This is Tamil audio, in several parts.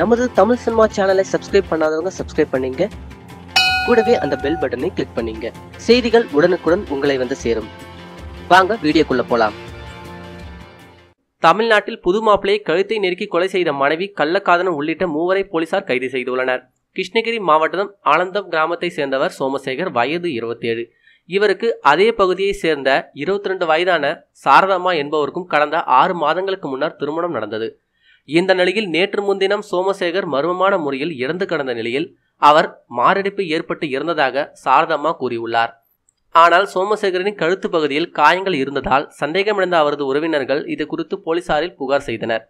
நமது தமிழ் சினிமா சேனலை சப்ஸ்கிரைப் பண்ணாதவங்க சப்ஸ்கிரைப் பண்ணீங்க கூடவே அந்த பெல் பட்டனை கிளிக் பண்ணீங்க செய்திகள் உடனுக்குடன் உங்களை வந்து சேரும் வாங்க வீடியோக்குள்ள போலாம் தமிழ்நாட்டில் புது மாப்பிளையை கழுத்தை நெருக்கி கொலை செய்த மனைவி கள்ளக்காதனம் உள்ளிட்ட மூவரை போலீசார் கைது செய்துள்ளனர் கிருஷ்ணகிரி மாவட்டம் ஆனந்தம் கிராமத்தை சேர்ந்தவர் சோமசேகர் வயது இருபத்தேழு இவருக்கு அதே பகுதியை சேர்ந்த இருபத்தி ரெண்டு வயதான சாரதம்மா என்பவருக்கும் கடந்த ஆறு மாதங்களுக்கு முன்னர் திருமணம் நடந்தது இந்த நிலையில் நேற்று முன்தினம் சோமசேகர் மர்மமான முறையில் இறந்து கடந்த நிலையில் அவர் மாரடைப்பு ஏற்பட்டு இருந்ததாக சாரதம்மா கூறியுள்ளார் ஆனால் சோமசேகரனின் கழுத்து பகுதியில் காயங்கள் இருந்ததால் சந்தேகமடைந்த அவரது உறவினர்கள் இது குறித்து போலீசாரில் புகார் செய்தனர்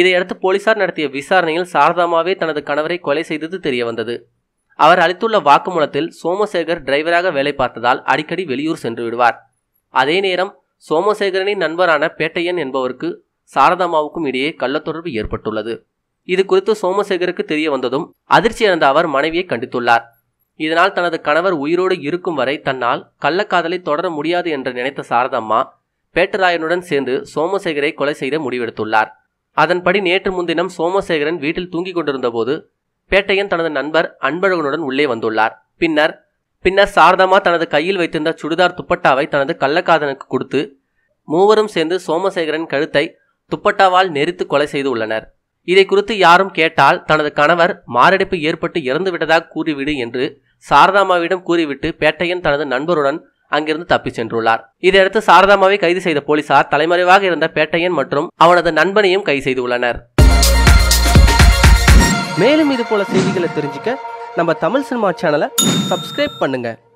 இதையடுத்து போலீசார் நடத்திய விசாரணையில் சாரதாமாவே தனது கணவரை கொலை செய்தது தெரியவந்தது அவர் அளித்துள்ள வாக்குமூலத்தில் சோமசேகர் டிரைவராக வேலை பார்த்ததால் அடிக்கடி வெளியூர் சென்று விடுவார் அதே நேரம் சோமசேகரனின் நண்பரான பேட்டையன் என்பவருக்கு சாரதாமாவுக்கும் இடையே கள்ளத்தொடர்பு ஏற்பட்டுள்ளது இது குறித்து சோமசேகருக்கு தெரிய வந்ததும் அடைந்த அவர் மனைவியை கண்டித்துள்ளார் இதனால் தனது கணவர் உயிரோடு இருக்கும் வரை தன்னால் கள்ளக்காதலை தொடர முடியாது என்று நினைத்த சாரதம்மா பேட்டராயனுடன் சேர்ந்து சோமசேகரை கொலை செய்த முடிவெடுத்துள்ளார் அதன்படி நேற்று முன்தினம் சோமசேகரன் வீட்டில் தூங்கிக் கொண்டிருந்தபோது பேட்டையன் தனது நண்பர் அன்பழகனுடன் உள்ளே வந்துள்ளார் பின்னர் பின்னர் சாரதம்மா தனது கையில் வைத்திருந்த சுடிதார் துப்பட்டாவை தனது கள்ளக்காதனுக்கு கொடுத்து மூவரும் சேர்ந்து சோமசேகரன் கழுத்தை துப்பட்டாவால் நெரித்து கொலை செய்து உள்ளனர் இதை குறித்து யாரும் கேட்டால் தனது கணவர் மாரடைப்பு ஏற்பட்டு இறந்துவிட்டதாக கூறிவிடு என்று சாரதாமாவிடம் கூறிவிட்டு பேட்டையன் தனது நண்பருடன் அங்கிருந்து தப்பி சென்றுள்ளார் இதையடுத்து சாரதாமாவை கைது செய்த போலீசார் தலைமறைவாக இருந்த பேட்டையன் மற்றும் அவனது நண்பனையும் கைது செய்துள்ளனர் மேலும் இது போல செய்திகளை தெரிஞ்சுக்க நம்ம தமிழ் சினிமா சேனலை சப்ஸ்கிரைப் பண்ணுங்கள்